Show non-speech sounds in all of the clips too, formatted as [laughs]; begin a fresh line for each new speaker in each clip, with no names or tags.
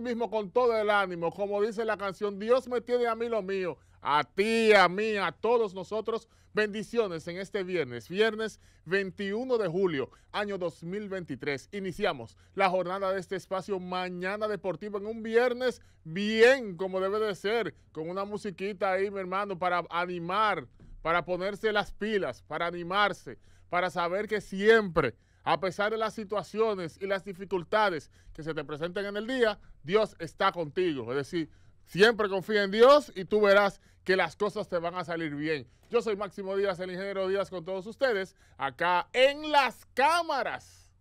mismo con todo el ánimo, como dice la canción, Dios me tiene a mí lo mío, a ti, a mí, a todos nosotros. Bendiciones en este viernes, viernes 21 de julio, año 2023. Iniciamos la jornada de este espacio Mañana Deportivo en un viernes bien como debe de ser, con una musiquita ahí, mi hermano, para animar, para ponerse las pilas, para animarse, para saber que siempre a pesar de las situaciones y las dificultades que se te presenten en el día, Dios está contigo. Es decir, siempre confía en Dios y tú verás que las cosas te van a salir bien. Yo soy Máximo Díaz, el ingeniero Díaz, con todos ustedes, acá en las cámaras.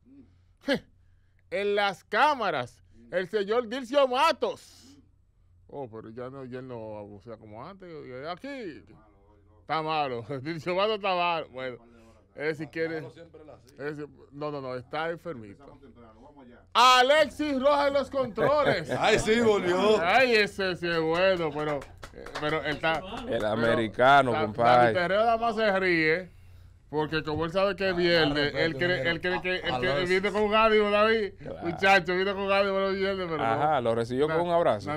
En las cámaras. El señor Dircio Matos. Oh, pero ya no, ya no como antes. Aquí. Está malo. [laughs] Dircio Matos está malo. Bueno. Es si ah, quiere. no, no, no, está enfermito. Alexis Rojas en los controles. [laughs] Ay, sí, volvió. Ay, ese sí es bueno, pero. Eh, pero está. El americano, compadre. El terreno nada más se ríe. Porque como él sabe que es ah, viernes, él cree, él cree ah, que él, ah, viene con un David. Muchacho, viene con un bueno, viernes, pero. Ajá, lo recibió con un abrazo.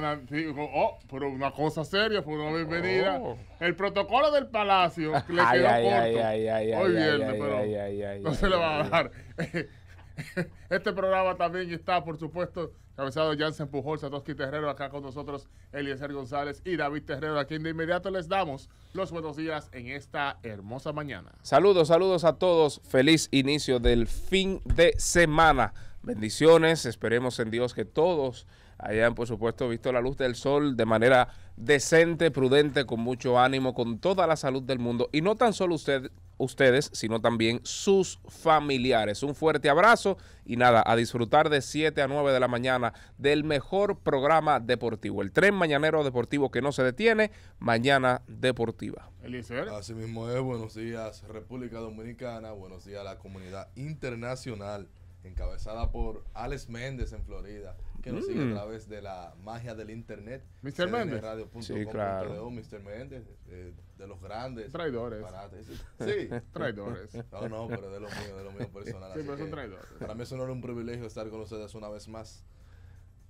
oh, pero una cosa seria, fue una bienvenida. Oh. El protocolo del palacio [laughs] le quedó ay, corto. Ay,
ay, Hoy viernes, pero no se le va a
dar. [laughs] este programa también está, por supuesto Cabezado Jansen Pujol, Satoshi Terrero, acá con nosotros Eliezer González y David Terrero, a quien de inmediato les damos los buenos días en esta hermosa mañana.
Saludos, saludos a todos. Feliz inicio del fin de semana. Bendiciones. Esperemos en Dios que todos hayan, por supuesto, visto la luz del sol de manera decente, prudente, con mucho ánimo, con toda la salud del mundo. Y no tan solo usted, ustedes, sino también sus familiares. Un fuerte abrazo y nada, a disfrutar de 7 a 9 de la mañana del mejor programa deportivo, el tren mañanero deportivo que no se detiene, Mañana Deportiva.
Eliseo, Así mismo es, buenos días República Dominicana, buenos días a la comunidad internacional encabezada por Alex Méndez en Florida que nos sigue a mm. través de la magia del internet. Mr. Méndez. Sí, claro. Mr. Méndez, eh, de los grandes. Traidores. [laughs] Sí. traidores. No, no, pero de lo mío, de lo mío personal. sí, pero son traidores. Para mí es un honor, un privilegio estar con ustedes una vez más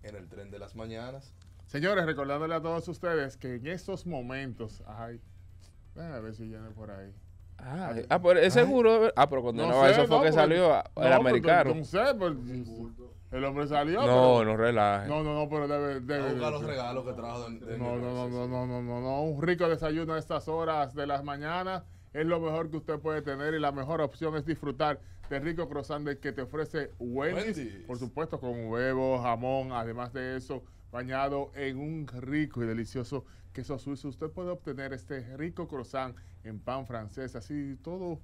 en el tren de las mañanas. Señores, recordándole a todos ustedes que en estos momentos, ay,
a ver si viene por ahí. Ah, ah pero es seguro. Ah, pero cuando eso fue que salió el americano. No sé, el hombre salió. No, pero, no relaje. No, no, no, pero debe. no, no, no, no, no, Un rico desayuno a estas horas de las mañanas es lo mejor que usted puede tener y la mejor opción es disfrutar de rico croissant que te ofrece Wendy's, Wendy's. Por supuesto, con huevo, jamón, además de eso bañado en un rico y delicioso queso suizo. Usted puede obtener este rico croissant en pan francés, así todo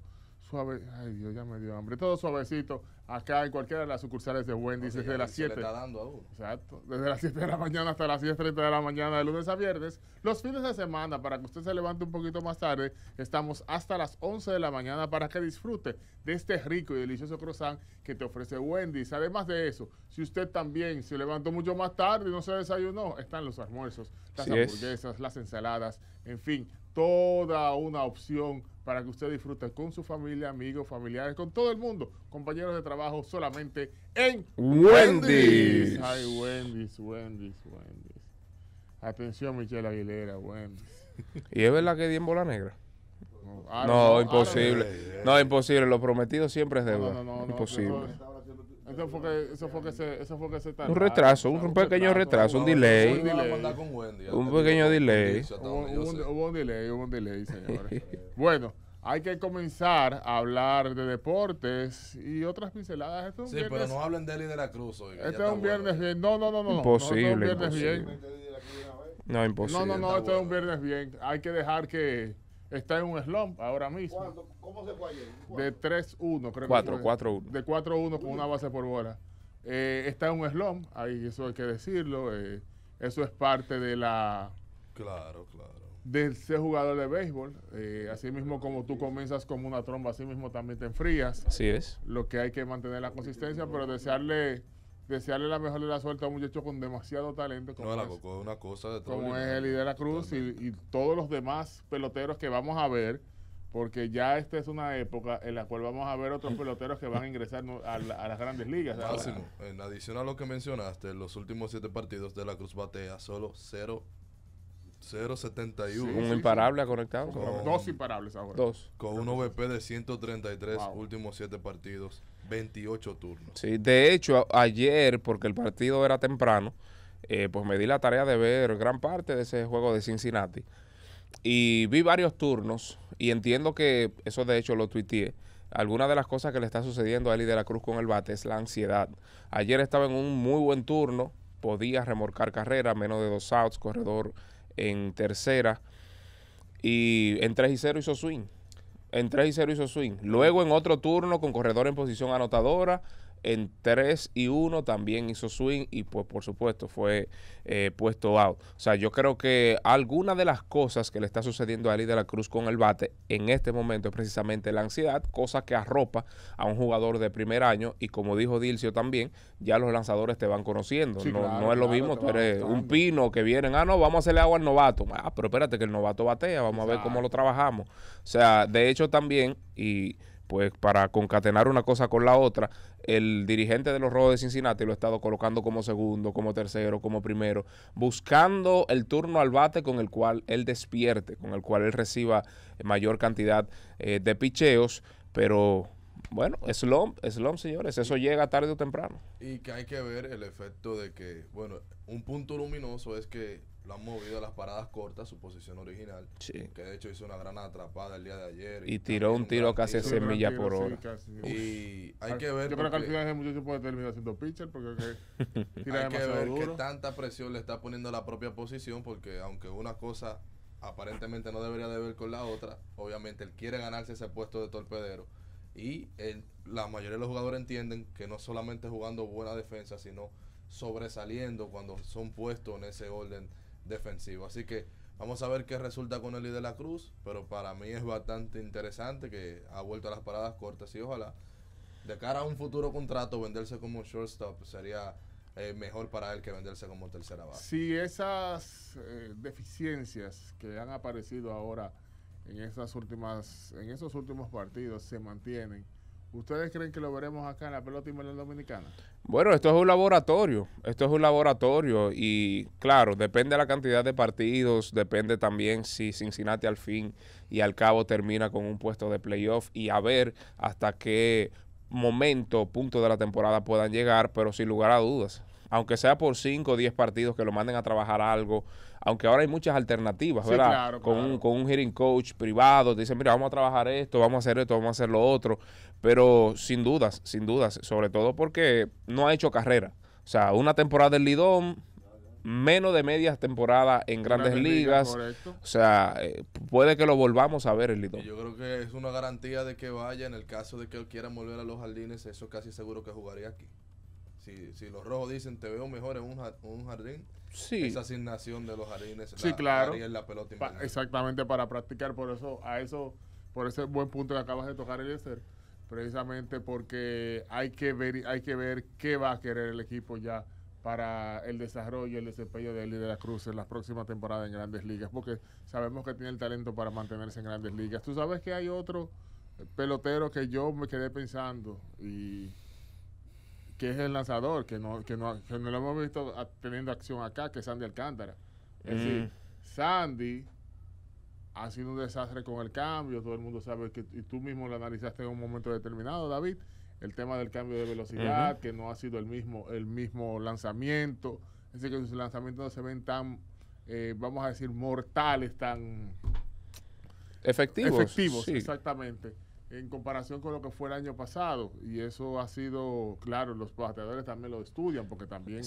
suave. Ay, Dios, ya me dio hambre. Todo suavecito. Acá en cualquiera de las sucursales de Wendy's, desde las 7. está dando a uno. Desde las 7 de la mañana hasta las 10.30 de la mañana, de lunes a viernes. Los fines de semana, para que usted se levante un poquito más tarde, estamos hasta las 11 de la mañana para que disfrute de este rico y delicioso croissant que te ofrece Wendy's. Además de eso, si usted también se levantó mucho más tarde y no se desayunó, están los almuerzos, las hamburguesas, las ensaladas, en fin, toda una opción para que usted disfrute con su familia, amigos, familiares, con todo el mundo, compañeros de trabajo, solamente en Wendy's. Ay, Wendy's, Wendy's, Wendy's. Atención, Michelle Aguilera, Wendy's. [laughs] ¿Y es verdad que di en bola negra? No,
no imposible. No, imposible. Lo prometido siempre es deuda. No, no, no. Imposible.
Eso fue que, se, tardó. Un retraso, un, pequeño retraso, un delay. Un, pequeño delay. Hubo, un delay, hubo un delay, señores. bueno. Hay que comenzar a hablar de deportes y otras pinceladas.
sí, pero no hablen de y de la Cruz hoy. Este es un
viernes bien. No, no, no, no. Imposible. No, un viernes bien.
No, imposible. No, no, no, este
es un viernes bien. Hay que dejar que, está en un slump ahora mismo. ¿Cómo se fue ayer? De 3-1, creo 4, que 4-1. De 4-1 con una base por bola. Eh, está en un slump, ahí eso hay que decirlo. Eh, eso es parte de la. Claro, claro. ser jugador de béisbol. Eh, así mismo, como tú comienzas como una tromba, así mismo también te enfrías. Así es. Lo que hay que mantener la consistencia, pero desearle desearle la mejor de la suerte a un muchacho con demasiado
talento. Como es una cosa de de
la Cruz y, todos los demás peloteros que vamos a ver, porque ya esta es una época en la cual vamos a ver otros [laughs] peloteros que van a
ingresar a, las grandes ligas. Máximo, en adición a lo que mencionaste, los últimos siete partidos de la Cruz batea solo 0 0.71. un imparable ha conectado. dos imparables ahora. Dos. Con un OVP de 133, últimos 7 partidos, 28 turnos.
Sí, de hecho, ayer, porque el partido era temprano, eh, pues me di la tarea de ver gran parte de ese juego de Cincinnati. Y vi varios turnos, y entiendo que, eso de hecho lo tuiteé, alguna de las cosas que le está sucediendo a Eli de la Cruz con el bate es la ansiedad. Ayer estaba en un muy buen turno, podía remorcar carrera, menos de dos outs, corredor en tercera. Y en 3 y 0 hizo swing. En 3 y 0 hizo swing. Luego en otro turno con corredor en posición anotadora. En 3 y 1 también hizo swing y pues por supuesto fue eh, puesto out. O sea, yo creo que alguna de las cosas que le está sucediendo a Ali de la Cruz con el bate en este momento es precisamente la ansiedad, cosa que arropa a un jugador de primer año y como dijo Dilcio también, ya los lanzadores te van conociendo. no, es lo mismo, eres un pino que vienen, ah, no, vamos a hacerle agua al novato. Ah, pero espérate que el novato batea, vamos a ver cómo lo trabajamos. O sea, de hecho también, y pues para concatenar una cosa con la otra, el dirigente de los Rojos de Cincinnati lo ha estado colocando como segundo, como tercero, como primero, buscando el turno al bate con el cual él despierte, con el cual él reciba mayor cantidad eh, de picheos, pero bueno, es slump, señores, eso llega tarde o temprano.
Y que hay que ver el efecto de que, bueno, un punto luminoso es que han movido las paradas cortas, su posición original. Que de hecho hizo una gran atrapada el día de ayer. Y, tiró un tiro casi a semilla por hora. y
hay
que ver. Yo creo que al final pitcher porque [laughs] hay que ver que tanta
presión le está poniendo a la propia posición porque aunque una cosa aparentemente no debería de ver con la otra, obviamente él quiere ganarse ese puesto de torpedero. Y la mayoría de los jugadores entienden que no solamente jugando buena defensa, sino sobresaliendo cuando son puestos en ese orden defensivo. Así que vamos a ver qué resulta con Eli de la Cruz, pero para mí es bastante interesante que ha vuelto a las paradas cortas y ojalá de cara a un futuro contrato venderse como shortstop sería eh, mejor para él que venderse como tercera base.
Si esas eh, deficiencias que han aparecido ahora en esas últimas en esos últimos partidos se mantienen, ¿Ustedes creen que lo veremos acá en la pelota invernal dominicana?
Bueno, esto es un laboratorio, esto es un laboratorio y claro, depende de la cantidad de partidos, depende también si Cincinnati al fin y al cabo termina con un puesto de playoff y a ver hasta qué momento, punto de la temporada puedan llegar, pero sin lugar a dudas, aunque sea por 5 o 10 partidos que lo manden a trabajar algo, aunque ahora hay muchas alternativas, ¿verdad? con, Un, con un hearing coach privado, dicen, mira, vamos a trabajar esto, vamos a hacer esto, vamos a hacer lo otro, pero sin dudas, sin dudas, sobre todo porque no ha hecho carrera. O sea, una temporada del Lidón, menos de media temporada en grandes, ligas. o sea, eh, puede que lo volvamos a ver el Lidón. Yo
creo que es una garantía de que vaya en el caso de que él quiera volver a los jardines, eso casi seguro que jugaría aquí. Si, si los rojos dicen te veo mejor en un, jardín, esa asignación de los jardines sí, claro. pelota
exactamente para practicar. Por eso, a eso, por ese buen punto que acabas de tocar, el Eliezer, precisamente porque hay que ver, hay que ver qué va a querer el equipo ya para el desarrollo y el desempeño de y de la Cruz en la próxima temporada en Grandes Ligas, porque sabemos que tiene el talento para mantenerse en Grandes Ligas. Tú sabes que hay otro eh, pelotero que yo me quedé pensando y que es el lanzador, que no, que no, que no lo hemos visto teniendo acción acá, que es Sandy Alcántara. Es decir, mm. Sandy ha sido un desastre con el cambio, todo el mundo sabe que y tú mismo lo analizaste en un momento determinado, David, el tema del cambio de velocidad, que no ha sido el mismo, el mismo lanzamiento, es decir, que sus lanzamientos no se ven tan, eh, vamos a decir, mortales, tan
efectivos. Efectivos,
exactamente en comparación con lo que fue el año pasado. Y eso ha sido, claro, los bateadores también lo estudian, porque también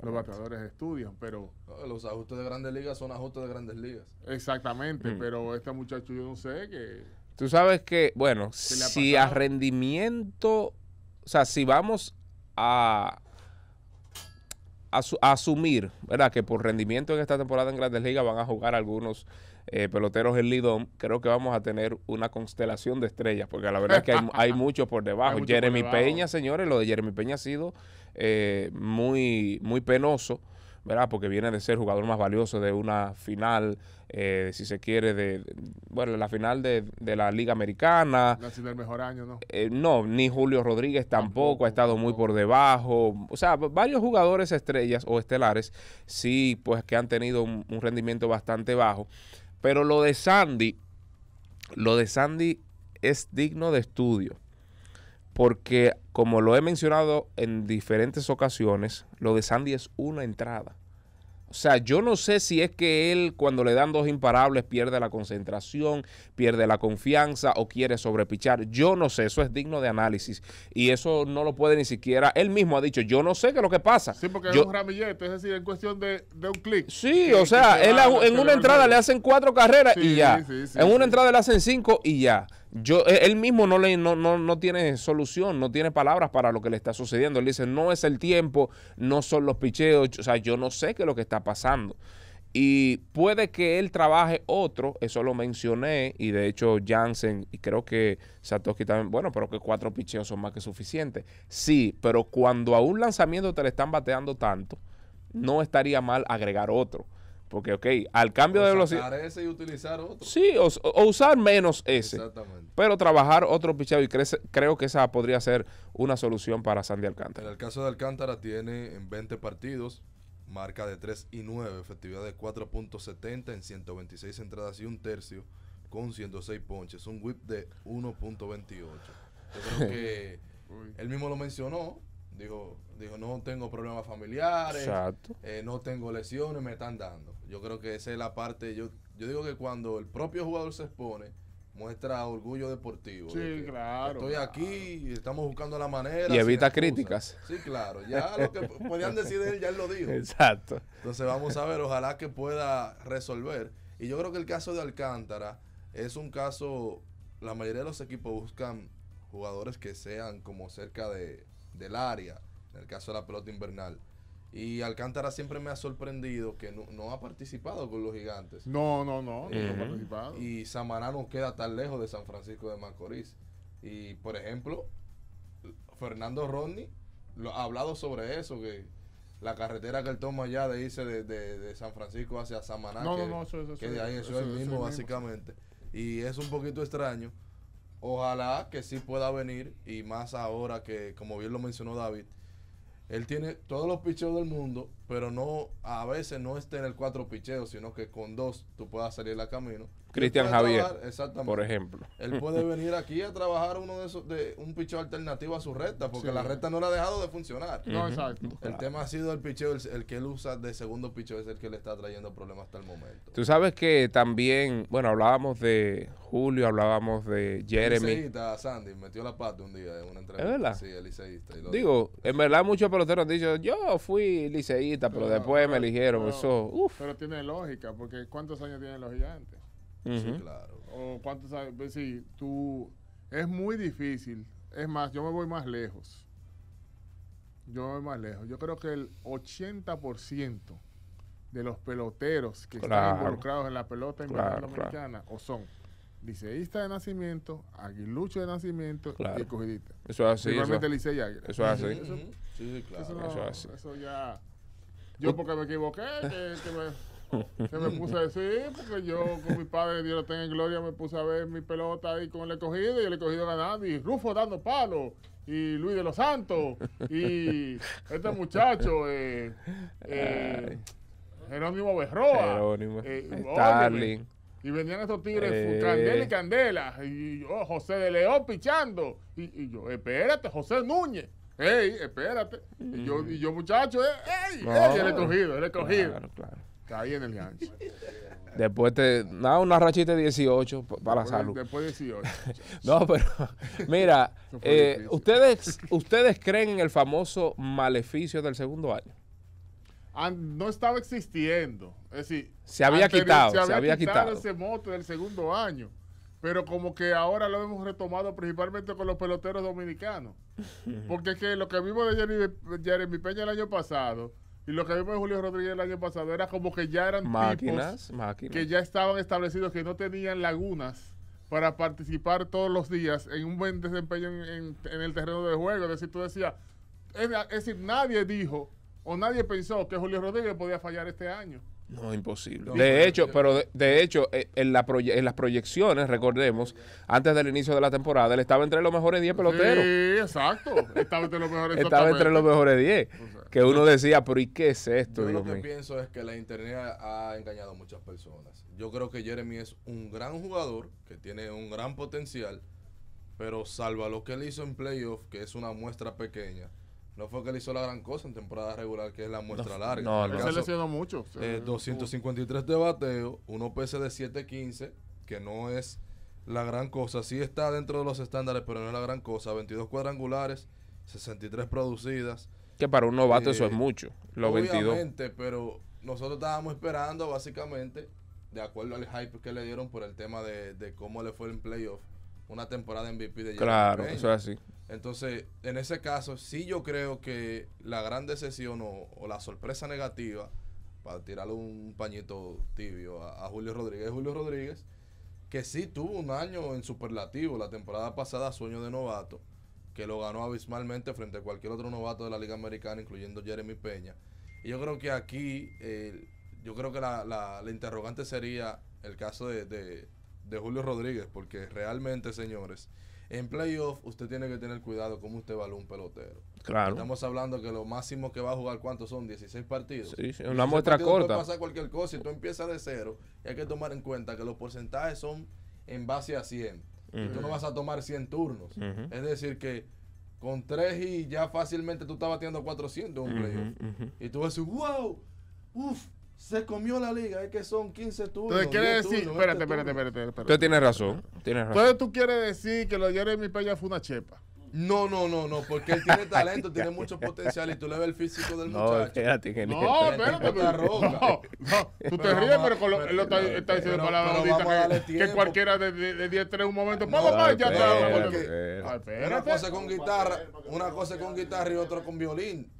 los bateadores estudian,
pero... Los ajustes de grandes ligas son ajustes de grandes ligas. Exactamente, mm. pero este muchacho yo no sé que...
Tú sabes que, bueno, si a rendimiento, o sea, si vamos a, a asumir, ¿verdad? Que por rendimiento en esta temporada en Grandes Ligas van a jugar algunos eh, peloteros en Lidón. Creo que vamos a tener una constelación de estrellas, porque la verdad es que hay, hay [laughs] mucho por debajo. Jeremy Peña, señores, lo de Jeremy Peña ha sido eh, muy, muy penoso. ¿verdad? Porque viene de ser jugador más valioso de una final, eh, si se quiere, de, bueno, la final de, la Liga Americana. No mejor eh, ¿no? ni Julio Rodríguez tampoco, ha estado muy por debajo. O sea, varios jugadores estrellas o estelares, sí, pues que han tenido un rendimiento bastante bajo. Pero lo de Sandy, lo de Sandy es digno de estudio porque como lo he mencionado en diferentes ocasiones, lo de Sandy es una entrada. O sea, yo no sé si es que él cuando le dan dos imparables pierde la concentración, pierde la confianza o quiere sobrepichar. Yo no sé, eso es digno de análisis. Y eso no lo puede ni siquiera, él mismo ha dicho, yo no sé qué es lo que pasa. Sí, porque es un
ramillete, es decir, en cuestión de, un clic.
Sí, o sea, en una entrada le hacen cuatro carreras y ya. en una entrada le hacen cinco y ya. Yo, e, él mismo no, le, no, no, tiene solución, no tiene palabras para lo que le está sucediendo. Él dice, no es el tiempo, no son los picheos, o sea, yo no sé qué es lo que está pasando. Y puede que él trabaje otro, eso lo mencioné, y de hecho Jansen, y creo que Satoshi también, bueno, pero que cuatro picheos son más que suficientes. Sí, pero cuando a un lanzamiento te le están bateando tanto, no estaría mal agregar otro. Porque, ok, al cambio de velocidad.
ese y utilizar otro.
Sí, o, usar menos ese. Exactamente. Pero trabajar otro pichado y creo que esa podría ser una solución para Sandy Alcántara.
En el caso de Alcántara, tiene en 20 partidos, marca de 3 y 9, efectividad de 4.70 en 126 entradas y un tercio, con 106 ponches, un whip de 1.28. Yo creo [laughs] que él mismo lo mencionó, Dijo, dijo, no tengo problemas familiares, eh, no tengo lesiones, me están dando. Yo creo que esa es la parte, yo, yo digo que cuando el propio jugador se expone, muestra orgullo deportivo. Sí, claro. Estoy aquí, estamos buscando la manera. Y evita críticas. Sí, claro. Ya lo que podían decir él, ya él lo dijo.
Exacto.
Entonces vamos a ver, ojalá que pueda resolver. Y yo creo que el caso de Alcántara es un caso, la mayoría de los equipos buscan jugadores que sean como cerca de del área, en el caso de la pelota invernal. Y Alcántara siempre me ha sorprendido que no, ha participado con los gigantes. No, no, no, no ha eh. participado. Y Samaná no queda tan lejos de San Francisco de Macorís. Y, por ejemplo, Fernando Rodney lo, ha hablado sobre eso, que la carretera que él toma allá de irse de, San Francisco hacia Samaná, que, de ahí es el mismo, básicamente. Y es un poquito extraño Ojalá que sí pueda venir y más ahora que, como bien lo mencionó David, él tiene todos los picheos del mundo pero no a veces no esté En el cuatro picheos, sino que con dos tú puedas salir a camino. Cristian Javier, por ejemplo. Él puede [laughs] venir aquí a trabajar uno de esos de un picheo alternativo a su recta, porque la recta no la ha dejado de funcionar. No, exacto. El tema ha sido el picheo, el, el, que él usa de segundo picheo es el que le está trayendo problemas hasta el momento.
Tú sabes que también, bueno, hablábamos de Julio, hablábamos de Jeremy. El
Sandy, metió la pata un día en una entrevista. ¿Es verdad? Sí, el liceísta. Digo,
en verdad muchos peloteros han dicho, yo fui liceísta pero, después me eligieron. Pero, eso,
Pero tiene lógica, porque ¿cuántos años tienen los gigantes? Sí, claro. O cuántos años. tú. Es muy difícil. Es más, yo me voy más lejos. Yo me voy más lejos. Yo creo que el 80% de los peloteros que están involucrados en la pelota en la mexicana o son liceísta de nacimiento, aguilucho de nacimiento y cogidita Eso es así. Igualmente Eso es así. Eso, sí, sí, claro. eso, es así. eso ya yo porque me equivoqué, que, me... puse a decir, porque yo con mi padre, Dios lo tenga en gloria, me puse a ver mi pelota ahí con el escogido y el escogido ganando y Rufo dando palo, y Luis de los Santos y este muchacho, eh, eh, Jerónimo Berroa, Jerónimo. Eh, y venían estos tigres, eh. Candela y Candela, y yo, José de León pichando. y yo, espérate, José Núñez. ¡Ey, espérate! Y, yo, yo, muchacho, eh, ¡ey! ey el escogido, el escogido. Claro, claro. Caí en el gancho.
Después te. Nada, una rachita de 18 para la salud. Después
de 18. [laughs] no, pero. [laughs] Mira, eh,
¿ustedes, [laughs] ¿ustedes creen en el famoso maleficio del segundo año?
Ah, no estaba existiendo. Es decir, se había quitado. Se había, quitado, quitado ese mote del segundo año pero como que ahora lo hemos retomado principalmente con los peloteros dominicanos. [laughs] Porque es que lo que vimos de Jeremy, Peña el año pasado y lo que vimos de Julio Rodríguez el año pasado era como que ya eran máquinas, tipos que ya estaban establecidos, que no tenían lagunas para participar todos los días en un buen desempeño en, el terreno de juego. Es decir, tú decías, es decir, nadie dijo o nadie pensó que Julio Rodríguez podía fallar este año. No, imposible. de hecho,
pero de, hecho, eh, en, las proyecciones, recordemos, antes del inicio de la temporada, él estaba entre los mejores 10 peloteros.
Sí, exacto. Estaba entre los mejores Estaba entre los mejores 10.
que uno decía, pero ¿y qué es esto? Yo lo que
pienso es que la internet ha engañado a muchas personas. Yo creo que Jeremy es un gran jugador, que tiene un gran potencial, pero salva lo que él hizo en playoff, que es una muestra pequeña no fue que le hizo la gran cosa en temporada regular, que es la muestra larga. No, no. Caso, se mucho. 253 eh, de bateo, uno OPS de 715, que no es la gran cosa. Sí está dentro de los estándares, pero no es la gran cosa. 22 cuadrangulares, 63 producidas. Que para un novato eso es eh, mucho, lo obviamente, pero nosotros estábamos esperando, básicamente, de acuerdo al hype que le dieron por el tema de, cómo le fue en playoff una temporada MVP de Claro, eso es así. Entonces, en ese caso, sí yo creo que la gran decepción o, la sorpresa negativa, para tirarle un pañito tibio a, Julio Rodríguez, Julio Rodríguez, que sí tuvo un año en superlativo la temporada pasada, sueño de novato, que lo ganó abismalmente frente a cualquier otro novato de la Liga Americana, incluyendo Jeremy Peña. Y yo creo que aquí, eh, yo creo que la, la, interrogante sería el caso de de Julio Rodríguez, porque realmente, señores, en playoff usted tiene que tener cuidado como usted evalúa un pelotero. Claro. Estamos hablando que lo máximo que va a jugar, ¿cuántos son? 16 partidos. Sí, sí una muestra corta. Puede pasar cualquier cosa y tú empiezas de cero. Y hay que tomar en cuenta que los porcentajes son en base a 100. y tú no vas a tomar 100 turnos. Es decir, que con 3 y ya fácilmente tú estás batiendo 400 en un playoff. y tú vas a decir, wow, uff, se comió la liga, es que son 15 turnos. Entonces quiere decir,
este espérate, espérate, espérate, espérate, Usted tiene razón, razón. Entonces tú quieres decir que lo de Jeremy Peña fue una chepa. No, no, no, no, porque él tiene
talento, tiene mucho potencial y tú le
ves el físico del muchacho. No,
espérate, que no, espérate, no, no, tú te ríes, pero con lo, él lo está, diciendo palabras bonitas que, que,
cualquiera de, 10 3 un momento, vamos más, ya está. Una cosa con
guitarra, una cosa con guitarra y otra con violín.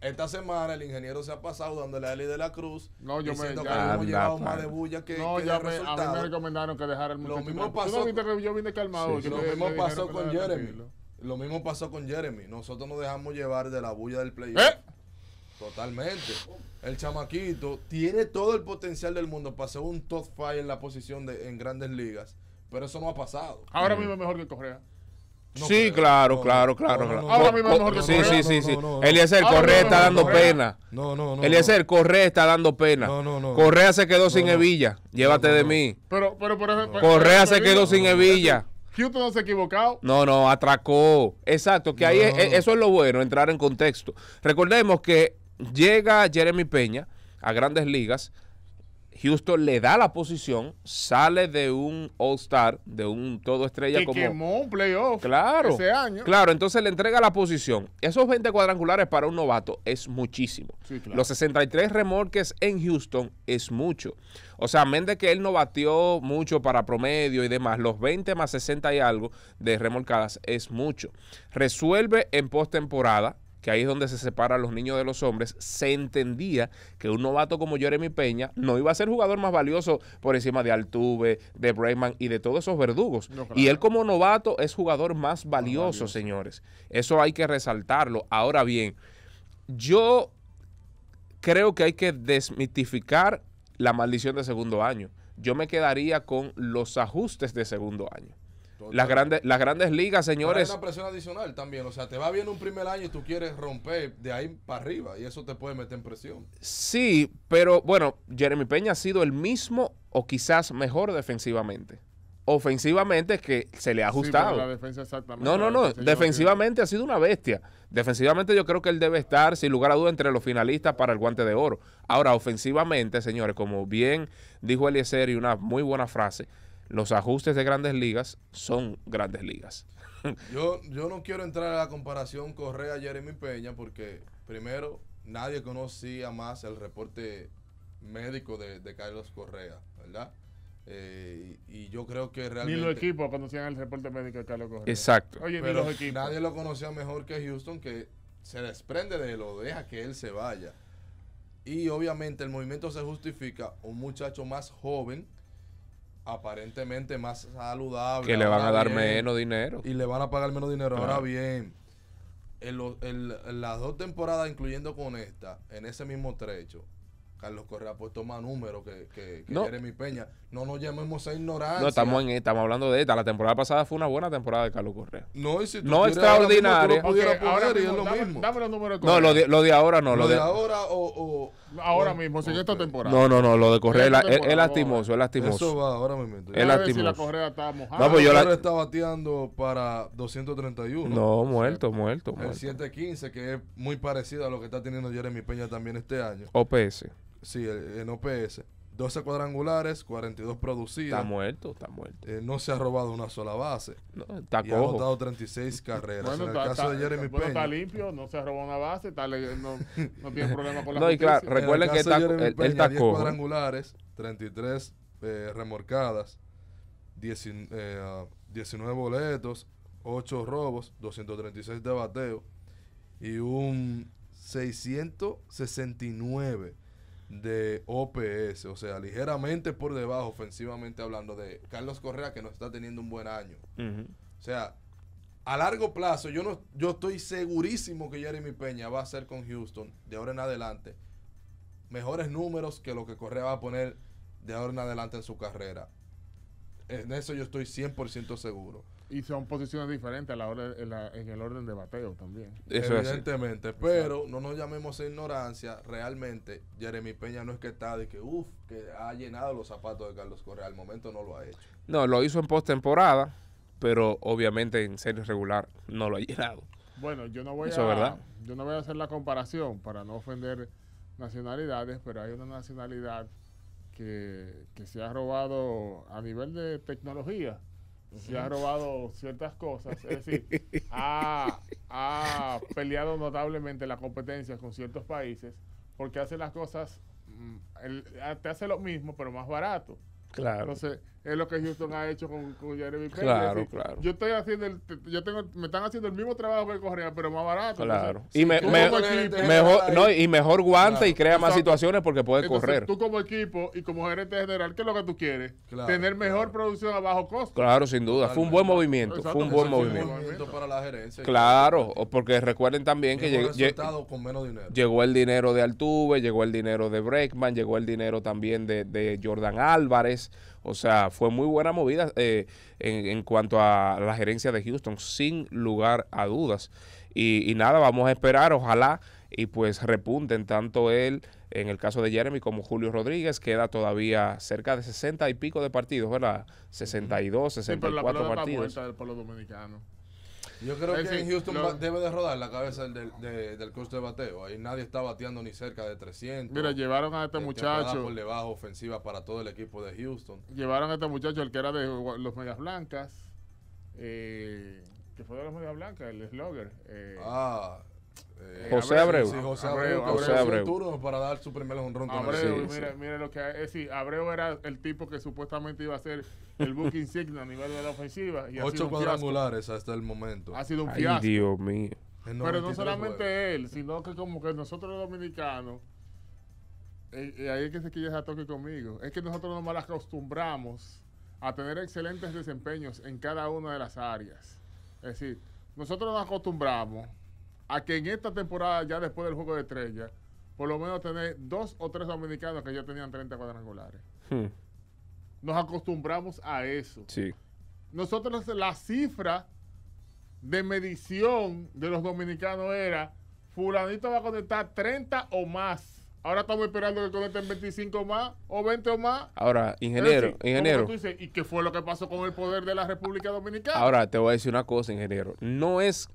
Esta semana el ingeniero se ha pasado dándole a Eli de la Cruz. No, yo me ya, que hemos llevado más de bulla que. ya me, a mí me recomendaron que dejara el Lo mismo pasó.
yo vine calmado. lo mismo pasó con Jeremy.
Lo mismo pasó con Jeremy. Nosotros nos dejamos llevar de la bulla del playoff. ¿Eh? Totalmente. El chamaquito tiene todo el potencial del mundo para ser un top five en la posición de, en grandes ligas, pero eso no ha pasado. Ahora mm. mismo es mejor que Correa
sí, claro, claro, claro, claro. Ahora mismo
mejor Sí, sí, sí, sí. Correa está dando pena. No, no, no.
Eliezer, Correa está dando pena. Correa se quedó sin hebilla. Llévate de mí.
Pero, pero, Correa se quedó sin hebilla. Houston no se ha equivocado.
No, no, atracó. Exacto, que ahí eh, eso es lo bueno, entrar en contexto. Recordemos que llega Jeremy Peña a grandes ligas Houston le da la posición, sale de un All-Star, de un todo estrella que como. quemó
un playoff
claro, ese año. Claro, entonces le entrega la posición. Esos 20 cuadrangulares para un novato es muchísimo. Los 63 remolques en Houston es mucho. O sea, menos de que él no batió mucho para promedio y demás, los 20 más 60 y algo de remolcadas es mucho. Resuelve en postemporada que ahí es donde se separan los niños de los hombres, se entendía que un novato como Jeremy Peña no iba a ser jugador más valioso por encima de Altuve, de Brayman y de todos esos verdugos. Y él como novato es jugador más valioso, más valioso, señores. Eso hay que resaltarlo. Ahora bien, yo creo que hay que desmitificar la maldición de segundo año. Yo me quedaría con los ajustes de segundo año. Las grandes, las grandes ligas, señores. una
presión adicional también. O sea, te va bien un primer año y tú quieres romper de ahí para arriba. Y eso te puede meter en presión.
Sí, pero bueno, Jeremy Peña ha sido el mismo o quizás mejor defensivamente. Ofensivamente es que se le ha ajustado. no, no, no. Defensivamente ha sido una bestia. Defensivamente yo creo que él debe estar, sin lugar a duda, entre los finalistas para el guante de oro. Ahora, ofensivamente, señores, como bien dijo Eliezer y una muy buena frase los ajustes de grandes ligas son grandes ligas.
[laughs] yo, yo no quiero entrar a la comparación Correa-Jeremy Peña porque, primero, nadie conocía más el reporte médico de, Carlos Correa, ¿verdad? Eh, y, yo creo que realmente. Ni los equipos
conocían el reporte médico de Carlos Correa. Exacto. Oye, ni los
equipos. Nadie lo conocía mejor que Houston, que se desprende de él o deja que él se vaya. Y obviamente el movimiento se justifica. Un muchacho más joven aparentemente más saludable. Que le van a dar menos dinero. Y le van a pagar menos dinero. Ahora bien, en, las dos temporadas, incluyendo con esta, en ese mismo trecho, Carlos Correa pues toma número que, que, que Jeremy Peña. No nos llamemos a ignorar. No, estamos,
en, estamos hablando de esta. La temporada pasada fue una buena temporada de Carlos Correa. No, y no extraordinaria.
Ahora lo mismo, dame, los números de Correa. No, lo de, ahora no. Lo, de, ahora o. o ahora mismo, sin esta
temporada. No, no, no, lo de Correa es lastimoso, es lastimoso. Eso va, ahora me meto. Es lastimoso. Si la Correa está
mojada. No, pues yo la...
está bateando para 231. No, muerto, muerto, muerto. El 715, que es muy parecido a lo que está teniendo Jeremy Peña también este año. OPS. Sí, en OPS. 12 cuadrangulares, 42 producidas. Está muerto, está muerto. Eh, no se ha robado una sola base. No, está y cojo. ha anotado 36 carreras. en el caso de Jeremy bueno, Peña. está
limpio, no se ha robado una base, está, no, no, tiene problema con la [laughs] No, justicia. y claro, recuerden que está, él,
Peña, 10 cuadrangulares, 33 remorcadas, 19 boletos, 8 robos, 236 de bateo y un 669 de OPS, o sea, ligeramente por debajo, ofensivamente hablando, de Carlos Correa, que no está teniendo un buen año. O sea, a largo plazo, yo, no, yo estoy segurísimo que Jeremy Peña va a ser con Houston de ahora en adelante mejores números que lo que Correa va a poner de ahora en adelante en su carrera. En eso yo estoy 100% seguro y son posiciones diferentes a la en, el orden de bateo también. Evidentemente, pero no nos llamemos a ignorancia. Realmente, Jeremy Peña no es que está de que, que ha llenado los zapatos de Carlos Correa. Al momento no lo ha hecho.
No, lo hizo en postemporada, pero obviamente en serie regular no lo ha llenado.
Bueno, yo no voy a yo no voy a hacer la comparación para no ofender nacionalidades, pero hay una nacionalidad que, que se ha robado a nivel de tecnología se ha robado ciertas cosas, es decir, ha, ha, peleado notablemente la competencia con ciertos países porque hace las cosas, mm, te hace lo mismo pero más barato. Claro. Entonces, es lo que Houston ha hecho con, Jeremy Pérez. Claro, claro. Yo estoy haciendo el, yo tengo, me están haciendo el mismo trabajo que Correa, pero más barato. Claro. y me, mejor, no, y mejor guante y crea más situaciones porque puede correr. Tú como equipo y como gerente general, ¿qué es lo que tú quieres? Tener mejor producción a bajo costo. Claro, sin duda. Fue un buen
movimiento. fue un buen movimiento.
movimiento. para la gerencia.
Claro, porque recuerden también que llegó, llegó el dinero de Altuve, llegó el dinero de Breckman, llegó el dinero también de, de Jordan Álvarez. O sea, fue muy buena movida eh, en, en, cuanto a la gerencia de Houston, sin lugar a dudas. Y, y nada, vamos a esperar, ojalá, y pues repunten tanto él en el caso de Jeremy como Julio Rodríguez, queda todavía cerca de 60 y pico de partidos, ¿verdad? 62, 64 sí,
pero la partidos.
Yo creo que en Houston debe de rodar la cabeza del, de, del de bateo. Ahí nadie está bateando ni cerca de 300. Mira, llevaron a este muchacho. Por debajo ofensiva para todo el equipo de Houston.
Llevaron a este muchacho, el que era de los Medias
Blancas. Eh, que
fue de los Medias Blancas, el Slugger. Eh. ah,
eh, José Abreu. José Abreu. para dar su primer honrón. Abreu,
Abreu era el tipo que supuestamente iba a ser el booking insignia a nivel de la ofensiva. Y Ocho cuadrangulares hasta el momento.
Ha sido
un fiasco. Dios mío.
Pero no solamente él, sino que como que nosotros los dominicanos, y eh, eh, ahí es que se toque conmigo, es que nosotros nos mal acostumbramos a tener excelentes desempeños en cada una de las áreas. Es decir, nosotros nos acostumbramos a que en esta temporada, ya después del juego de estrella, por lo menos tener dos o tres dominicanos que ya tenían 30 cuadrangulares. Hmm. Nos acostumbramos a eso. Sí. Nosotros la cifra de medición de los dominicanos era fulanito va a conectar 30 o más. Ahora estamos esperando que conecten 25 más o 20 o más.
Ahora, ingeniero, ingeniero.
¿Y qué fue lo que pasó con el poder de la República Dominicana? Ahora,
te voy a decir una cosa, ingeniero. No es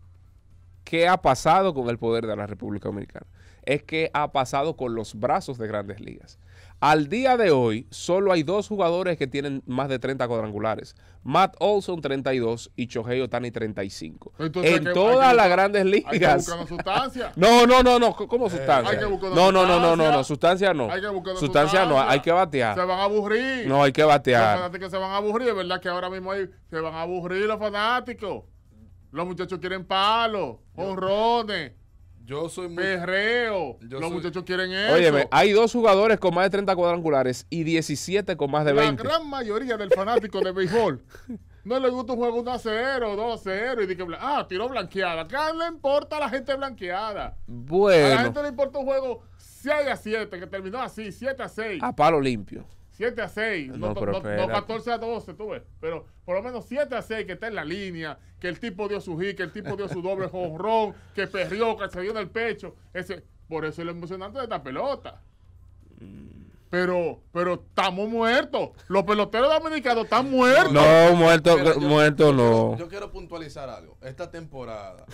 ¿Qué ha pasado con el poder de la República Dominicana? Es que ha pasado con los brazos de grandes ligas. Al día de hoy, solo hay dos jugadores que tienen más de 30 cuadrangulares. Matt Olson, 32, y Chohei Otani, 35. en todas las grandes ligas.
[laughs] no, no, no, no. ¿Cómo eh, sustancia? no, no, no, no, no, Sustancia no. Hay que sustancia, no. Hay que batear. Se van a aburrir. No, hay que batear. se van a aburrir. verdad que ahora mismo se van a aburrir los fanáticos. Los muchachos quieren palos, honrones. Yo soy muy. Perreo. los muchachos quieren eso. Óyeme,
hay dos jugadores con más de 30 cuadrangulares y 17 con más de 20. La
gran mayoría del fanático de béisbol [laughs] no le gusta un juego 1 a 0, 2 a 0. Y dice, ah, tiró blanqueada. ¿Qué le importa a la gente blanqueada?
Bueno. A la gente
le importa un juego 6 a 7, que terminó así, 7 a 6. A
palo limpio.
7 a 6, no, 14 a 12, tú ves, pero por lo menos 7 a 6 que está en la línea, que el tipo dio su hit, que el tipo dio su doble [laughs] jonrón, que perrió, que se dio en el pecho. Ese, por eso es lo emocionante de esta pelota. Pero, pero estamos muertos. Los peloteros dominicanos están muertos. No, muertos, muerto no. Yo
quiero puntualizar algo. Esta temporada.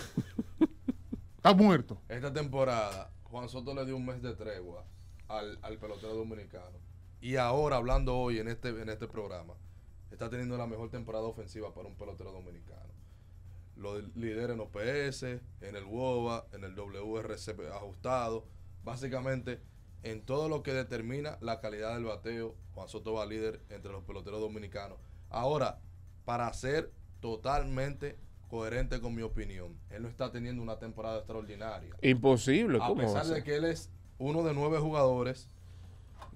está muerto. Esta temporada, Juan Soto le dio un mes de tregua al pelotero dominicano y ahora hablando hoy en este, en este programa, está teniendo la mejor temporada ofensiva para un pelotero dominicano. Lo lidera en OPS, en el WOBA, en el WRC ajustado. Básicamente, en todo lo que determina la calidad del bateo, Juan Soto va líder entre los peloteros dominicanos. Ahora, para ser totalmente coherente con mi opinión, él no está teniendo una temporada extraordinaria. Imposible, ¿cómo? A pesar de que él es uno de nueve jugadores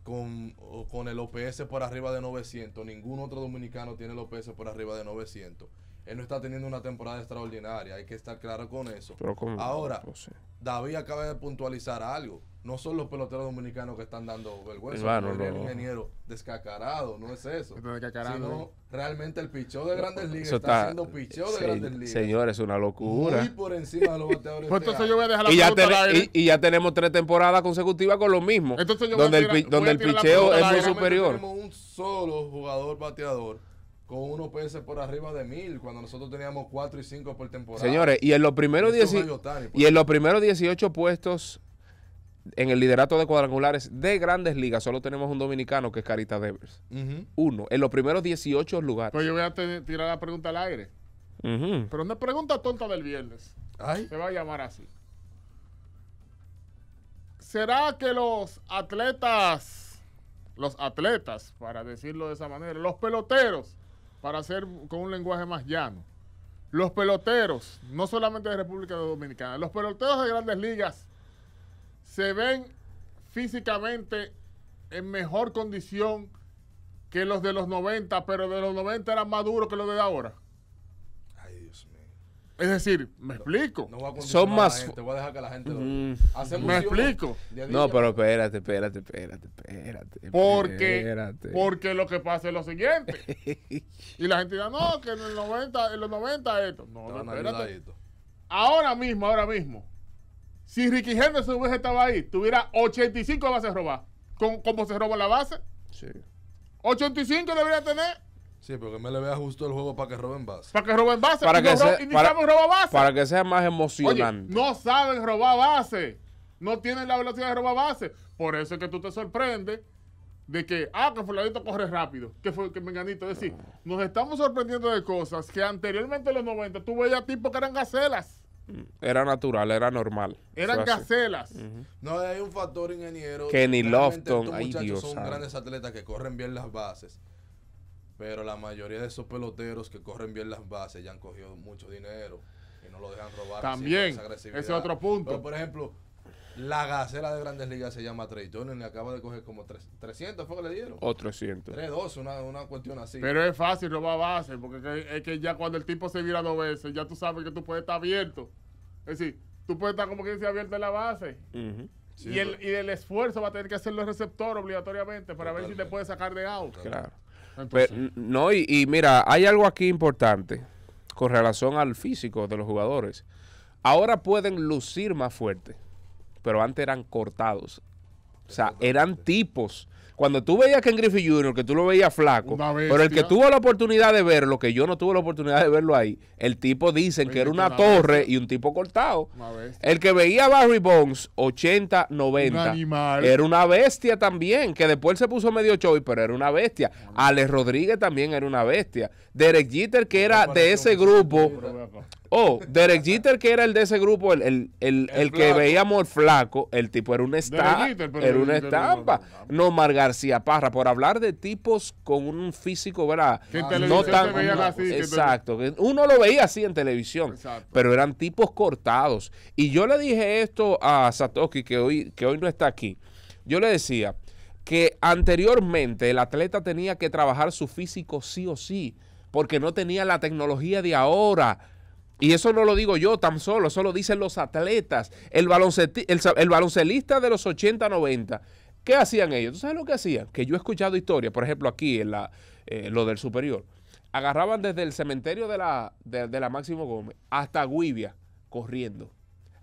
con, con el OPS por arriba de 900. Ningún otro dominicano tiene el OPS por arriba de 900. Él no está teniendo una temporada extraordinaria, hay que estar claro con eso. Ahora, David acaba de puntualizar algo no son los peloteros dominicanos que están dando vergüenza. Bueno, el ingeniero descacarado, no es eso. Sino eh. realmente el picheo de Grandes Ligas está, está, picheo de Grandes Ligas. Señores, es una locura. Muy por encima de los bateadores. Pues entonces yo voy a dejar la y, ya
y, ya tenemos tres temporadas consecutivas con lo mismo. donde el, donde picheo es muy superior. Tenemos
un solo jugador bateador con unos PS por arriba de mil, cuando nosotros teníamos cuatro y cinco por temporada. Señores, y en los primeros, y en los
primeros 18 puestos en el liderato de cuadrangulares de grandes ligas solo tenemos un dominicano que es Carita Devers. Uno, en los primeros 18 lugares. Pues
yo voy a tirar la pregunta al aire. Pero una pregunta tonta del viernes. Ay. Se va a llamar así. ¿Será que los atletas, los atletas, para decirlo de esa manera, los peloteros, para hacer con un lenguaje más llano, los peloteros, no solamente de República Dominicana, los peloteros de grandes ligas, se ven físicamente en mejor condición que los de los 90, pero de los 90 eran más duros que los de ahora. Ay, Dios mío. Es decir, me explico. No voy a Son más. Te voy a dejar que la gente lo... Mm. Me explico. No, pero
espérate, espérate, espérate, espérate. Porque, espérate. porque
lo que pasa es lo siguiente. y la gente dirá, no, que en, el 90, en los 90 esto. No, no, no espérate. Ahora mismo, ahora mismo si Ricky Henderson hubiese estado ahí, tuviera 85 bases robadas. ¿Cómo se roba la base? Sí. 85 debería tener.
Sí, pero que me le vea justo el juego para que roben base. Para
que roben base. Para que sea, base. Para que sea más
emocionante.
no saben robar base. No tienen la velocidad de robar base. Por eso es que tú te sorprendes de que, ah, que fulanito corre rápido, que fue que menganito. Es decir, nos estamos sorprendiendo de cosas que anteriormente en los 90 tú veías tipos que eran gacelas.
Era natural, era normal. Eran gacelas.
No, hay un factor ingeniero.
Kenny Lofton, hay Dios. Son grandes
atletas que corren bien las bases. Pero la mayoría de esos peloteros que corren bien las bases ya han cogido mucho dinero y no lo dejan robar. También. Ese es otro punto. por ejemplo, la gacela de Grandes Ligas se llama Trey Jones, le acaba de coger como 300, ¿fue que le dieron?
O 300.
3-2, una, cuestión así. Pero es fácil robar base, porque
es que ya cuando el tipo se vira dos veces, ya tú sabes que tú puedes estar abierto. Es decir, tú puedes estar como que dice abierto en la base. y, el, y el esfuerzo va a tener que hacerlo el receptor obligatoriamente para ver si te puede sacar de out. Claro.
no, y, y mira, hay algo aquí importante con relación al físico de los jugadores. Ahora pueden lucir más fuerte pero antes eran cortados. O sea, eran tipos. Cuando tú veías que en Griffey Jr., que tú lo veías flaco, pero el que tuvo la oportunidad de verlo, que yo no tuve la oportunidad de verlo ahí, el tipo dicen que era una, torre y un tipo cortado. El que veía Barry Bones, 80, 90, era una bestia también, que después se puso medio choy, pero era una bestia. Alex Rodríguez también era una bestia. Derek Jeter, que era de ese grupo, Oh, Derek Jeter, que era el de ese grupo, el, que veíamos flaco, el tipo era un estampa. Era una estampa. No, Mar García Parra, por hablar de tipos con un físico, ¿verdad? Que no tan. así, exacto. Que uno lo veía así en televisión. Pero eran tipos cortados. Y yo le dije esto a Satoshi, que hoy, que hoy no está aquí. Yo le decía que anteriormente el atleta tenía que trabajar su físico sí o sí, porque no tenía la tecnología de ahora y eso no lo digo yo tan solo, eso lo dicen los atletas. El, el baloncelista de los 80-90, ¿qué hacían ellos? ¿Tú sabes lo que hacían? Que yo he escuchado historias, por ejemplo, aquí en la, eh, lo del superior. Agarraban desde el cementerio de la, de, de la Máximo Gómez hasta Guivia corriendo.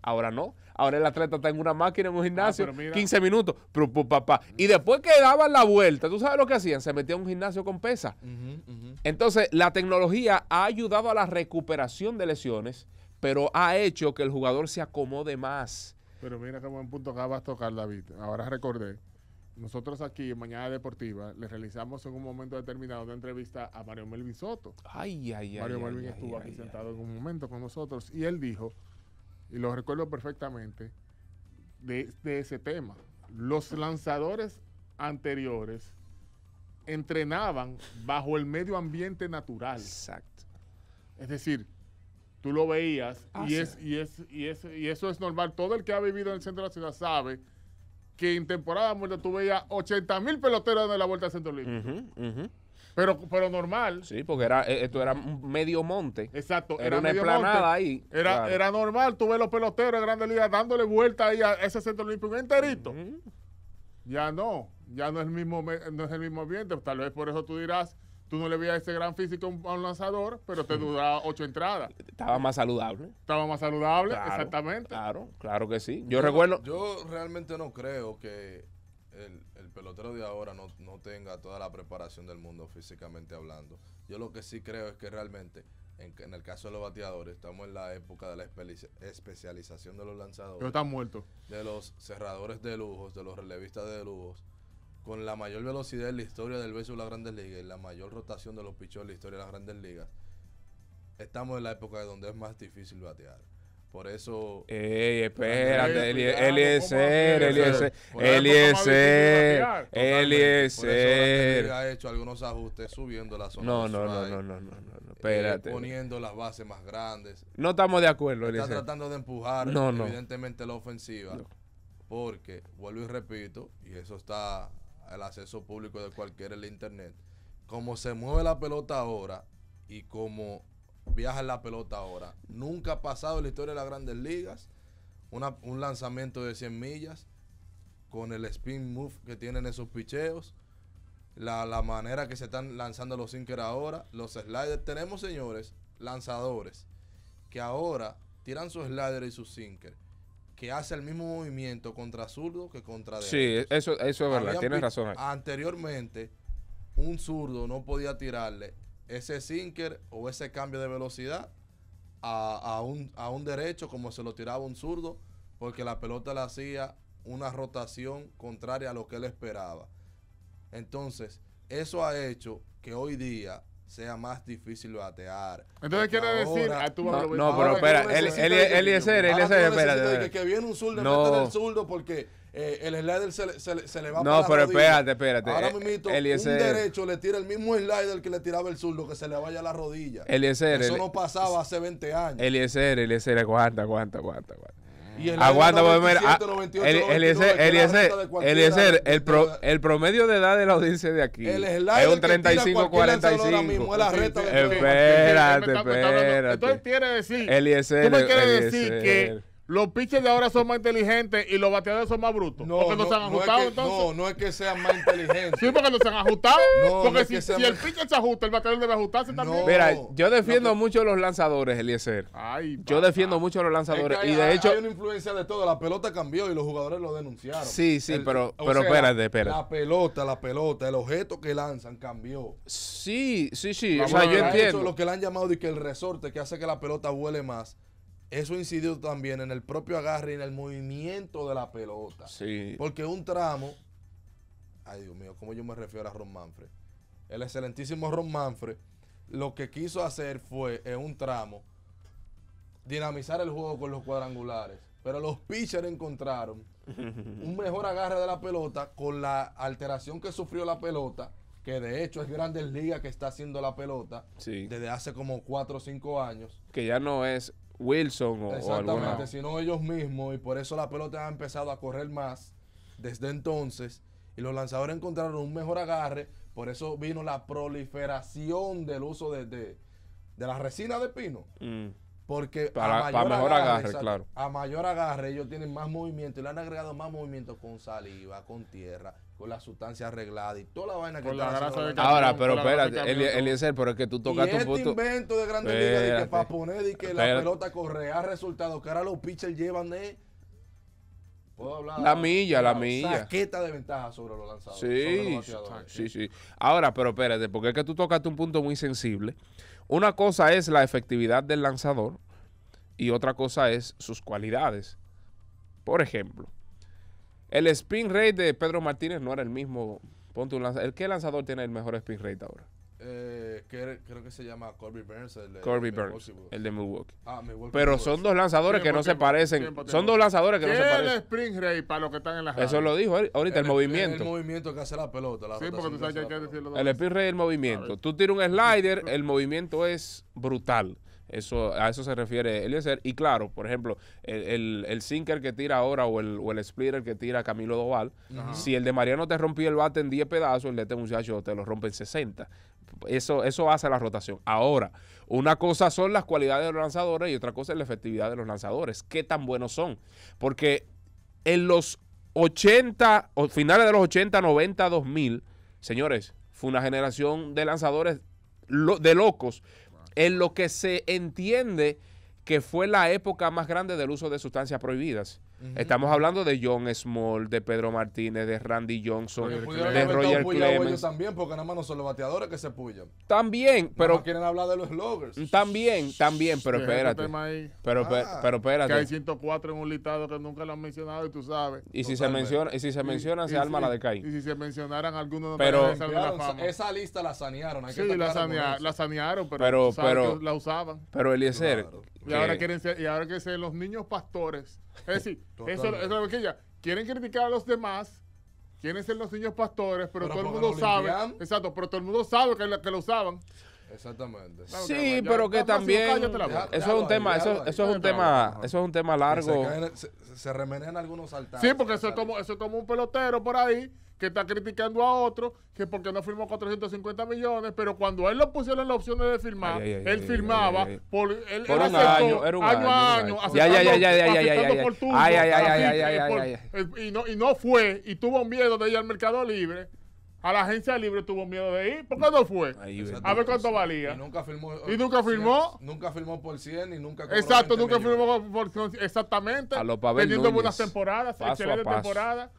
Ahora no. Ahora el atleta está en una máquina, en un ah, gimnasio, 15 minutos. Pues, papá. Y después que daban la vuelta, ¿tú sabes lo que hacían? Se metían en un gimnasio con pesa. Entonces, la tecnología ha ayudado a la recuperación de lesiones, pero ha hecho que el jugador se acomode
más. Pero mira qué buen punto acabas de tocar, David. Ahora recordé. Nosotros aquí en Mañana Deportiva le realizamos en un momento determinado una entrevista a Mario Melvin Soto. Ay, ay, ay. Mario Melvin estuvo aquí sentado en un momento con nosotros y él dijo y lo recuerdo perfectamente, de, ese tema. Los lanzadores anteriores entrenaban bajo el medio ambiente natural. Exacto. Es decir, tú lo veías y, ah, y, es, y, eso es normal. Todo el que ha vivido en el centro de la ciudad sabe que en temporada muerta tú veías 80 mil peloteros en la Vuelta al Centro
Olímpico. Pero, pero normal. Sí, porque era, eh, esto era medio monte. Exacto. Era, medio. una ahí. Era, era
normal, tú ves los peloteros de grande liga dándole vuelta ahí a ese centro olímpico enterito. Ya no, ya no es, el mismo, no es el mismo ambiente. Tal vez por eso tú dirás, tú no le veías ese gran físico a un lanzador,
pero te duraba ocho entradas.
Estaba más saludable.
Estaba más saludable,
exactamente. Claro, claro que sí. yo recuerdo... Yo
realmente no creo que el, pelotero de ahora no, tenga toda la preparación del mundo físicamente hablando. Yo lo que sí creo es que realmente, en, el caso de los bateadores, estamos en la época de la especialización de los lanzadores. están muertos. De los cerradores de lujos, de los relevistas de lujos. Con la mayor velocidad en la historia del béisbol de las grandes ligas y la mayor rotación de los pichos en la historia de las grandes ligas, estamos en la época de donde es más difícil batear. Por eso. Ey, espérate, Eliezer, Eliezer, Eliezer, ha hecho algunos ajustes subiendo la zona. No, no, no,
no, no, no, eh, no, espérate. poniendo
las bases más grandes. No estamos de acuerdo, Está tratando de empujar, evidentemente, la ofensiva. Porque, vuelvo y repito, y eso está al acceso público de cualquiera en el internet, como se mueve la pelota ahora y como viaja la pelota ahora. Nunca ha pasado en la historia de las grandes ligas un lanzamiento de 100 millas con el spin move que tienen esos picheos. La, manera que se están lanzando los sinkers ahora, los sliders. Tenemos, señores, lanzadores que ahora tiran su slider y su sinker que hace el mismo movimiento contra zurdo que contra derecho. Sí, eso, es verdad, tienes razón. Anteriormente, un zurdo no podía tirarle ese sinker o ese cambio de velocidad a, a, un, un derecho como se lo tiraba un zurdo, porque la pelota le hacía una rotación contraria a lo que él esperaba. Entonces, eso ha hecho que hoy día sea más difícil batear. Entonces quiere decir, tú no, no, pero espera, el ISR, el espérate. Que, que viene un zurdo, no. el zurdo porque eh, el slider se, le, se le, se le va No, pero espérate, espérate. Ahora eh, mismo, un derecho le tira el mismo slider que le tiraba el zurdo, que se le vaya a la rodilla. El ISR. Eso no pasaba hace 20 años.
El el ISR, aguanta, aguanta, aguanta, aguanta el Aguanta, pues, ah, Eliezer, el, el promedio de edad de la audiencia de aquí es un 35-45.
Espérate,
espérate. Entonces
quiere decir, tú quieres decir que los pitchers de ahora son más inteligentes y los bateadores son más brutos. No, porque no, se han ajustado es que, entonces. No, no es que sean más inteligentes. sí, porque no se han ajustado. porque si, el pitcher se ajusta, el bateador debe ajustarse también. Mira, yo
defiendo mucho a los lanzadores, Eliezer. Ay, yo defiendo mucho a los lanzadores. hay, y de hecho. Hay
una influencia de todo. La pelota cambió y los jugadores lo denunciaron. Sí, sí, pero, pero espérate, espérate. La pelota, la pelota, el objeto que lanzan cambió. Sí, sí, sí. o sea, yo entiendo. lo que le han llamado y que el resorte que hace que la pelota vuele más eso incidió también en el propio agarre y en el movimiento de la pelota. Sí. Porque un tramo, ay Dios mío, ¿cómo yo me refiero a Ron Manfred? El excelentísimo Ron Manfred lo que quiso hacer fue en un tramo dinamizar el juego con los cuadrangulares. Pero los pitchers encontraron [laughs] un mejor agarre de la pelota con la alteración que sufrió la pelota, que de hecho es Grandes Ligas que está haciendo la pelota desde hace como 4 o 5 años.
Que ya no es Wilson o, Exactamente,
sino ellos mismos y por eso la pelota ha empezado a correr más desde entonces y los lanzadores encontraron un mejor agarre, por eso vino la proliferación del uso de, de, la resina de pino. Mm. Porque a mayor, agarre, claro. A mayor agarre ellos tienen más movimiento y le han agregado más movimiento con saliva, con tierra, con la sustancia arreglada y toda la vaina que está haciendo. Ahora, pero espérate, Eliezer, pero es que tú tocas y tu este punto. invento de grande ligas de que para poner y que la pelota corre ha resultado que ahora los pitchers llevan de ¿Puedo hablar? La milla, la, la milla. Saqueta de ventaja sobre los lanzadores. Sí, sí,
sí. Ahora, pero espérate, porque es que tú tocaste un punto muy sensible. Una cosa es la efectividad del lanzador y otra cosa es sus cualidades. Por ejemplo, el spin rate de Pedro Martínez no era el mismo. Ponte ¿El qué lanzador tiene el mejor spin rate ahora?
Eh, creo que se llama Corby Burns. El de, pues. el de Milwaukee. Ah, Pero son dos lanzadores que no se parecen. Son dos lanzadores
que no se parecen. el
Spring Ray para los que están en la Eso lo dijo ahorita, el, movimiento. El, movimiento que hace la pelota. sabes El
Spring Ray el movimiento. Tú tiras un slider, el movimiento es brutal. Eso, a eso se refiere Eliezer. Y claro, por ejemplo, el, el, sinker que tira ahora o el, o el, splitter que tira Camilo Doval, si el de Mariano te rompió el bate en 10 pedazos, el de este muchacho te lo rompe en 60. Eso, eso hace la rotación. Ahora, una cosa son las cualidades de los lanzadores y otra cosa es la efectividad de los lanzadores. ¿Qué tan buenos son? Porque en los 80, finales de los 80, 90, 2000, señores, fue una generación de lanzadores de locos en lo que se entiende que fue la época más grande del uso de sustancias prohibidas. Estamos hablando de John Small, de Pedro Martínez, de Randy Johnson, de Roger Clemens.
También, porque nada más no son los bateadores que se puyan.
También, pero.
quieren hablar de los loggers.
También,
también, pero espérate. Pero, ah. pero espérate. Que hay 104 en un listado que nunca lo han mencionado y tú sabes. Y si, se menciona, y si se menciona se alma arma la de Kai. Y si se mencionaran algunos, de pero, la Esa lista la sanearon. Hay que sí, la, la sanearon, pero, pero, la usaban. Pero Eliezer, y ahora quieren ser, y ahora que los niños pastores. Es decir, [laughs] eso, es lo que Quieren criticar a los demás, quieren ser los niños pastores, pero, todo el mundo sabe. Exacto, pero todo el mundo sabe que, que lo usaban.
Exactamente. sí, pero que también eso es un tema,
eso, es un tema, eso es un tema largo.
Se,
remenen se, algunos saltantes Sí, porque
eso es como eso es un pelotero por ahí que está criticando a otro, que porque no firmó 450 millones, pero cuando él lo pusieron en la opción de firmar, él firmaba por, él, por un año, año, a año, aceptando, y no fue y tuvo miedo de ir al Mercado Libre. A la agencia libre tuvo miedo de ir. ¿Por qué no fue? a ver cuánto valía. Y nunca firmó. ¿Y eh, nunca firmó?
nunca firmó por 100 y nunca. Exacto, nunca
firmó por 100. Exactamente. A los Teniendo buenas temporadas, excelentes temporada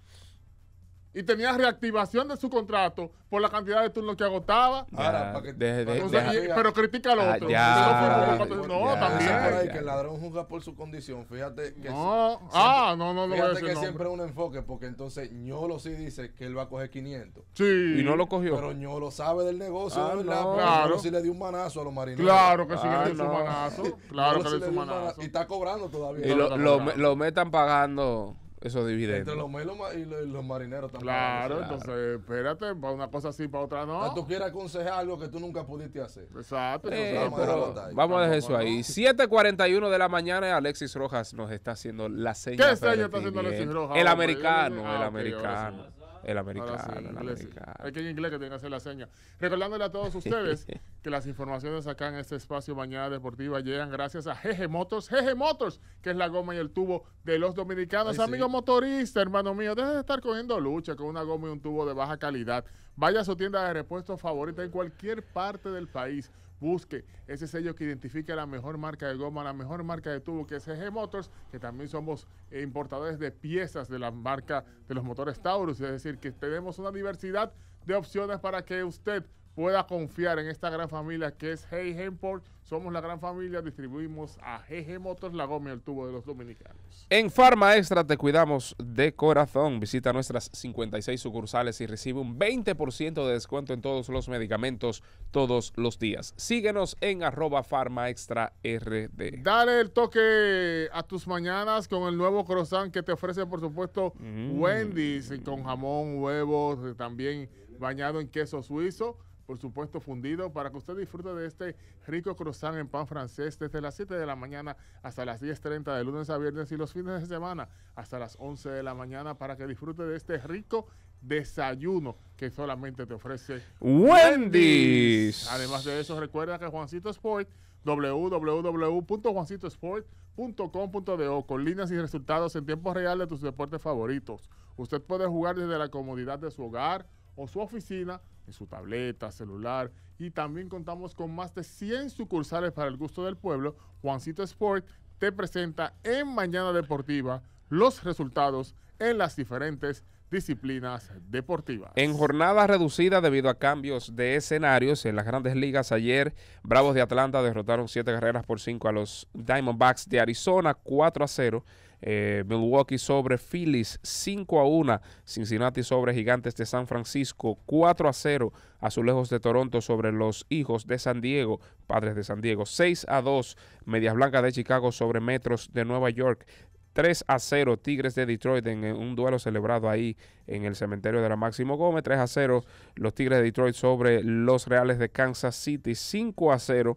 y tenía reactivación de su contrato por la cantidad de turnos que agotaba. pero critica al ah, otro. no, también. que el
ladrón juzga por su condición. Fíjate que, siempre, ah, fíjate que siempre es un enfoque, porque entonces Ñolo sí dice que él va a coger 500. Sí. Y no lo cogió. Pero Ñolo sabe del negocio, ah, claro. sí le dio un manazo a los marineros. Claro que sí le dio un manazo. Claro que le dio un manazo. Y está cobrando todavía. Y lo
metan
pagando eso dividendos. Entre los
melos y los, marineros también. Claro, entonces
espérate, para una cosa sí, para otra no. Ah, tú
quieres aconsejar algo que tú nunca pudiste
hacer. Exacto. vamos, a dejar
vamos, a dejar eso ahí. 7.41 de la mañana, Alexis Rojas nos está haciendo la señal. ¿Qué está haciendo Alexis Rojas? El americano, el ah, americano. El americano. inglés, que
en inglés que que hacer la seña. Recordándole a todos ustedes [laughs] que las informaciones acá en este espacio Mañana Deportiva llegan gracias a GG Motors. GG Motors, que es la goma y el tubo de los dominicanos. amigos Amigo motorista, hermano mío, deja de estar cogiendo lucha con una goma y un tubo de baja calidad. Vaya a su tienda de repuestos favorita en cualquier parte del país busque ese sello que identifique la mejor marca de goma, la mejor marca de tubo, que es EG Motors, que también somos importadores de piezas de la marca de los motores Taurus, es decir, que tenemos una diversidad de opciones para que usted pueda confiar en esta gran familia que es Hey Hemport. Somos la gran familia, distribuimos a GG Motors La Goma el tubo de los dominicanos.
En Farma Extra te cuidamos de corazón. Visita nuestras 56 sucursales y recibe un 20% de descuento en todos los medicamentos todos los días. Síguenos en arroba pharma Extra RD.
Dale el toque a tus mañanas con el nuevo croissant que te ofrece, por supuesto, mm. Wendy's con jamón, huevos, también bañado en queso suizo por supuesto fundido, para que usted disfrute de este rico croissant en pan francés desde las 7 de la mañana hasta las 10.30 de lunes a viernes y los fines de semana hasta las 11 de la mañana para que disfrute de este rico desayuno que solamente te ofrece Wendy's. Además de eso, recuerda que Juancito Sport, www.juancitosport.com.do con líneas y resultados en tiempo real de tus deportes favoritos. Usted puede jugar desde la comodidad de su hogar, o su oficina en su tableta, celular y también contamos con más de 100 sucursales para el gusto del pueblo. Juancito Sport te presenta en Mañana Deportiva los resultados en las diferentes disciplinas deportivas.
En jornada reducida debido a cambios de escenarios en las grandes ligas ayer, Bravos de Atlanta derrotaron 7 carreras por 5 a los Diamondbacks de Arizona 4 a 0. Eh, Milwaukee sobre Phillies 5 a 1. Cincinnati sobre Gigantes de San Francisco 4 a 0. Azulejos de Toronto sobre los Hijos de San Diego, Padres de San Diego 6 a 2. Medias Blancas de Chicago sobre Metros de Nueva York 3 a 0 Tigres de Detroit en un duelo celebrado ahí en el cementerio de la Máximo Gómez. 3 a 0 los Tigres de Detroit sobre los Reales de Kansas City. 5 a 0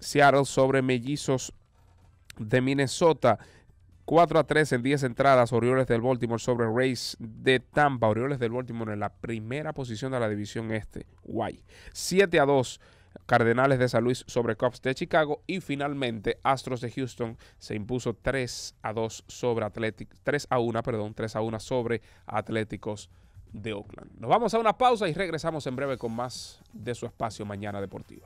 Seattle sobre Mellizos de Minnesota. 4 a 3 en 10 entradas, Orioles del Baltimore sobre Rays de Tampa. Orioles del Baltimore en la primera posición de la división este. Guay. 7 a 2. Cardenales de San Luis sobre Cubs de Chicago y finalmente Astros de Houston se impuso 3 a 2 sobre Atlético 3 a 1, perdón, 3 a 1 sobre Atléticos de Oakland. Nos vamos a una pausa y regresamos en breve con más de su espacio Mañana Deportiva.